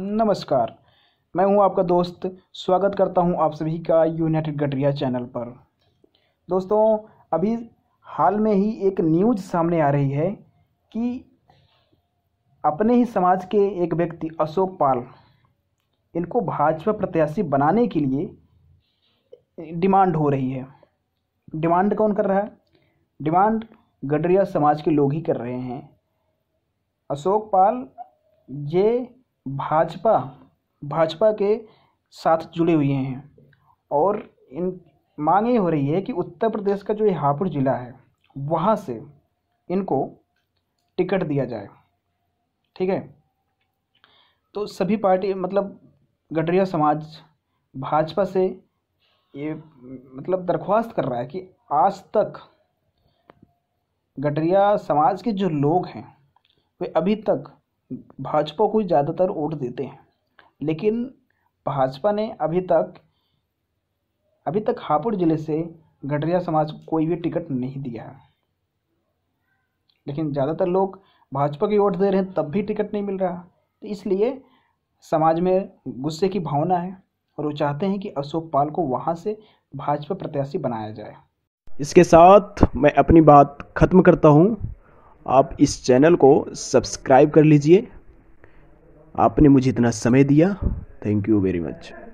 नमस्कार मैं हूं आपका दोस्त स्वागत करता हूं आप सभी का यूनाइटेड गटरिया चैनल पर दोस्तों अभी हाल में ही एक न्यूज सामने आ रही है कि अपने ही समाज के एक व्यक्ति अशोक पाल इनको भाजपा प्रत्याशी बनाने के लिए डिमांड हो रही है डिमांड कौन कर रहा है डिमांड गडरिया समाज के लोग ही कर रहे हैं अशोक पाल ये भाजपा भाजपा के साथ जुड़े हुए हैं और इन मांग ये हो रही है कि उत्तर प्रदेश का जो ये हापुड़ ज़िला है वहाँ से इनको टिकट दिया जाए ठीक है तो सभी पार्टी मतलब गडरिया समाज भाजपा से ये मतलब दरख्वास्त कर रहा है कि आज तक गडरिया समाज के जो लोग हैं वे अभी तक भाजपा को ज़्यादातर वोट देते हैं लेकिन भाजपा ने अभी तक अभी तक हापुड़ जिले से गडरिया समाज को कोई भी टिकट नहीं दिया है लेकिन ज़्यादातर लोग भाजपा की वोट दे रहे हैं तब भी टिकट नहीं मिल रहा तो इसलिए समाज में गुस्से की भावना है और वो चाहते हैं कि अशोक पाल को वहाँ से भाजपा प्रत्याशी बनाया जाए इसके साथ मैं अपनी बात खत्म करता हूँ आप इस चैनल को सब्सक्राइब कर लीजिए आपने मुझे इतना समय दिया थैंक यू वेरी मच